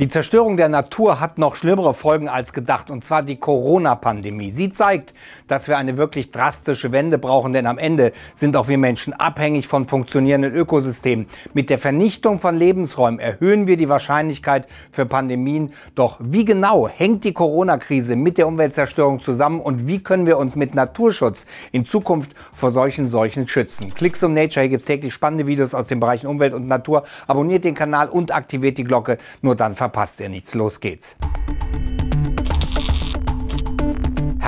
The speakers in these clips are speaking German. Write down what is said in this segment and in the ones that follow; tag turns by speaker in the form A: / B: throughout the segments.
A: Die Zerstörung der Natur hat noch schlimmere Folgen als gedacht, und zwar die Corona-Pandemie. Sie zeigt, dass wir eine wirklich drastische Wende brauchen, denn am Ende sind auch wir Menschen abhängig von funktionierenden Ökosystemen. Mit der Vernichtung von Lebensräumen erhöhen wir die Wahrscheinlichkeit für Pandemien. Doch wie genau hängt die Corona-Krise mit der Umweltzerstörung zusammen und wie können wir uns mit Naturschutz in Zukunft vor solchen Seuchen schützen? Klicks um Nature, hier gibt es täglich spannende Videos aus den Bereichen Umwelt und Natur. Abonniert den Kanal und aktiviert die Glocke, nur dann verpasst verpasst ihr nichts. Los geht's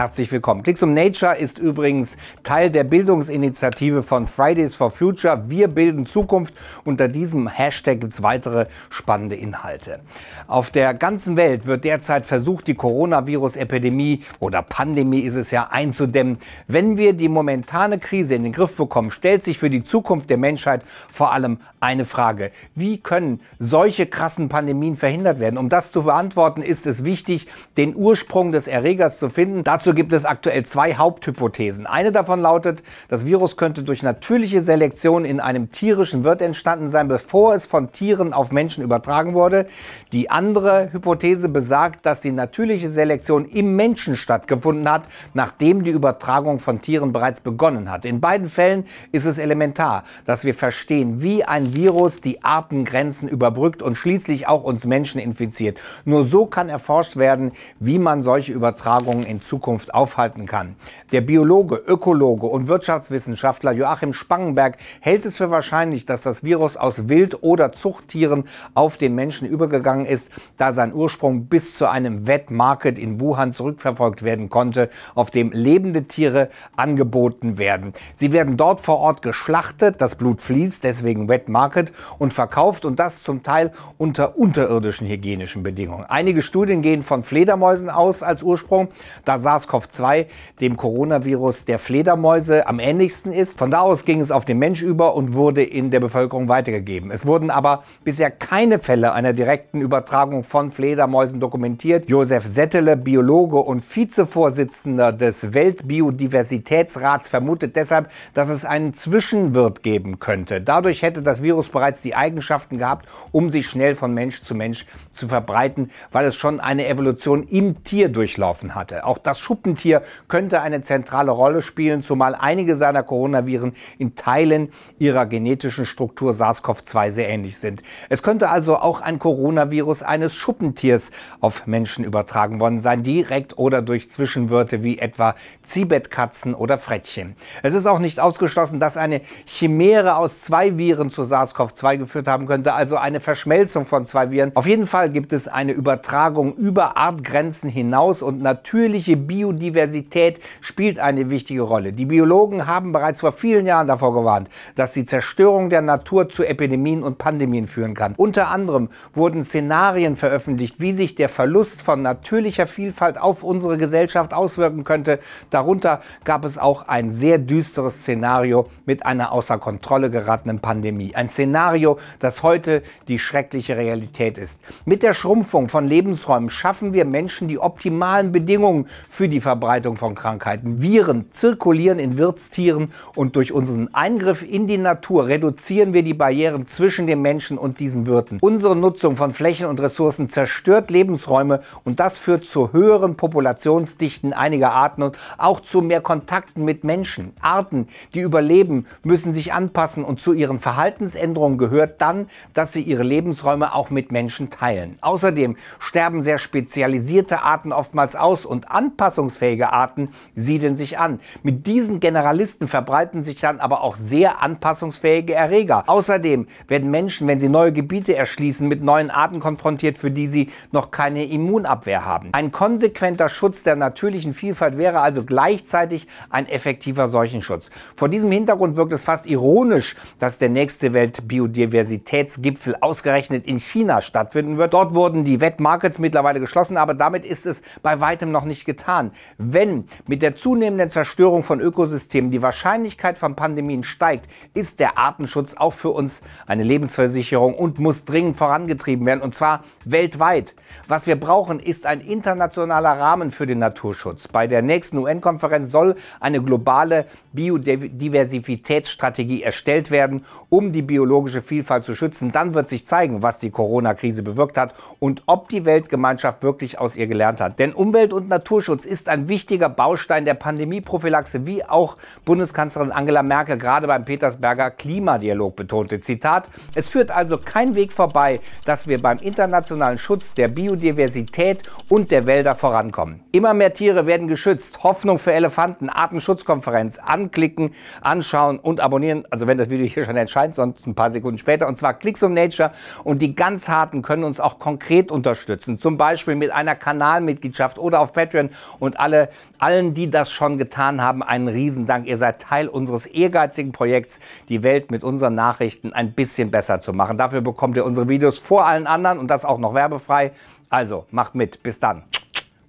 A: herzlich willkommen. Klicks um Nature ist übrigens Teil der Bildungsinitiative von Fridays for Future. Wir bilden Zukunft. Unter diesem Hashtag gibt es weitere spannende Inhalte. Auf der ganzen Welt wird derzeit versucht, die Coronavirus-Epidemie oder Pandemie ist es ja einzudämmen. Wenn wir die momentane Krise in den Griff bekommen, stellt sich für die Zukunft der Menschheit vor allem eine Frage. Wie können solche krassen Pandemien verhindert werden? Um das zu beantworten, ist es wichtig, den Ursprung des Erregers zu finden. Dazu gibt es aktuell zwei Haupthypothesen. Eine davon lautet, das Virus könnte durch natürliche Selektion in einem tierischen Wirt entstanden sein, bevor es von Tieren auf Menschen übertragen wurde. Die andere Hypothese besagt, dass die natürliche Selektion im Menschen stattgefunden hat, nachdem die Übertragung von Tieren bereits begonnen hat. In beiden Fällen ist es elementar, dass wir verstehen, wie ein Virus die Artengrenzen überbrückt und schließlich auch uns Menschen infiziert. Nur so kann erforscht werden, wie man solche Übertragungen in Zukunft Zukunft aufhalten kann. Der Biologe, Ökologe und Wirtschaftswissenschaftler Joachim Spangenberg hält es für wahrscheinlich, dass das Virus aus Wild- oder Zuchttieren auf den Menschen übergegangen ist, da sein Ursprung bis zu einem Wet Market in Wuhan zurückverfolgt werden konnte, auf dem lebende Tiere angeboten werden. Sie werden dort vor Ort geschlachtet, das Blut fließt, deswegen Wet Market und verkauft und das zum Teil unter unterirdischen hygienischen Bedingungen. Einige Studien gehen von Fledermäusen aus als Ursprung. Da sah SARS-CoV-2, dem Coronavirus der Fledermäuse, am ähnlichsten ist. Von da aus ging es auf den Mensch über und wurde in der Bevölkerung weitergegeben. Es wurden aber bisher keine Fälle einer direkten Übertragung von Fledermäusen dokumentiert. Josef Settele, Biologe und Vizevorsitzender des Weltbiodiversitätsrats, vermutet deshalb, dass es einen Zwischenwirt geben könnte. Dadurch hätte das Virus bereits die Eigenschaften gehabt, um sich schnell von Mensch zu Mensch zu verbreiten, weil es schon eine Evolution im Tier durchlaufen hatte. Auch das Schuppentier könnte eine zentrale Rolle spielen, zumal einige seiner Coronaviren in Teilen ihrer genetischen Struktur SARS-CoV-2 sehr ähnlich sind. Es könnte also auch ein Coronavirus eines Schuppentiers auf Menschen übertragen worden sein, direkt oder durch Zwischenwörter wie etwa Ziebetkatzen oder Frettchen. Es ist auch nicht ausgeschlossen, dass eine Chimäre aus zwei Viren zu SARS-CoV-2 geführt haben könnte, also eine Verschmelzung von zwei Viren. Auf jeden Fall gibt es eine Übertragung über Artgrenzen hinaus und natürliche Bio Biodiversität spielt eine wichtige Rolle. Die Biologen haben bereits vor vielen Jahren davor gewarnt, dass die Zerstörung der Natur zu Epidemien und Pandemien führen kann. Unter anderem wurden Szenarien veröffentlicht, wie sich der Verlust von natürlicher Vielfalt auf unsere Gesellschaft auswirken könnte. Darunter gab es auch ein sehr düsteres Szenario mit einer außer Kontrolle geratenen Pandemie. Ein Szenario, das heute die schreckliche Realität ist. Mit der Schrumpfung von Lebensräumen schaffen wir Menschen die optimalen Bedingungen für die die Verbreitung von Krankheiten. Viren zirkulieren in Wirtstieren und durch unseren Eingriff in die Natur reduzieren wir die Barrieren zwischen den Menschen und diesen Wirten. Unsere Nutzung von Flächen und Ressourcen zerstört Lebensräume und das führt zu höheren Populationsdichten einiger Arten und auch zu mehr Kontakten mit Menschen. Arten, die überleben, müssen sich anpassen und zu ihren Verhaltensänderungen gehört dann, dass sie ihre Lebensräume auch mit Menschen teilen. Außerdem sterben sehr spezialisierte Arten oftmals aus und Anpassung leistungsfähige Arten siedeln sich an. Mit diesen Generalisten verbreiten sich dann aber auch sehr anpassungsfähige Erreger. Außerdem werden Menschen, wenn sie neue Gebiete erschließen, mit neuen Arten konfrontiert, für die sie noch keine Immunabwehr haben. Ein konsequenter Schutz der natürlichen Vielfalt wäre also gleichzeitig ein effektiver Seuchenschutz. Vor diesem Hintergrund wirkt es fast ironisch, dass der nächste Weltbiodiversitätsgipfel ausgerechnet in China stattfinden wird. Dort wurden die Wet Markets mittlerweile geschlossen, aber damit ist es bei weitem noch nicht getan. Wenn mit der zunehmenden Zerstörung von Ökosystemen die Wahrscheinlichkeit von Pandemien steigt, ist der Artenschutz auch für uns eine Lebensversicherung und muss dringend vorangetrieben werden, und zwar weltweit. Was wir brauchen, ist ein internationaler Rahmen für den Naturschutz. Bei der nächsten UN-Konferenz soll eine globale Biodiversitätsstrategie erstellt werden, um die biologische Vielfalt zu schützen. Dann wird sich zeigen, was die Corona-Krise bewirkt hat und ob die Weltgemeinschaft wirklich aus ihr gelernt hat. Denn Umwelt- und Naturschutz ist ist ein wichtiger Baustein der Pandemieprophylaxe, wie auch Bundeskanzlerin Angela Merkel gerade beim Petersberger Klimadialog betonte. Zitat, es führt also kein Weg vorbei, dass wir beim internationalen Schutz der Biodiversität und der Wälder vorankommen. Immer mehr Tiere werden geschützt. Hoffnung für Elefanten, Artenschutzkonferenz. Anklicken, anschauen und abonnieren. Also wenn das Video hier schon erscheint, sonst ein paar Sekunden später. Und zwar Klicks um Nature. Und die ganz harten können uns auch konkret unterstützen. Zum Beispiel mit einer Kanalmitgliedschaft oder auf Patreon. Und und alle, allen, die das schon getan haben, einen Riesendank. Ihr seid Teil unseres ehrgeizigen Projekts, die Welt mit unseren Nachrichten ein bisschen besser zu machen. Dafür bekommt ihr unsere Videos vor allen anderen und das auch noch werbefrei. Also macht mit. Bis dann.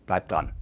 A: Bleibt dran.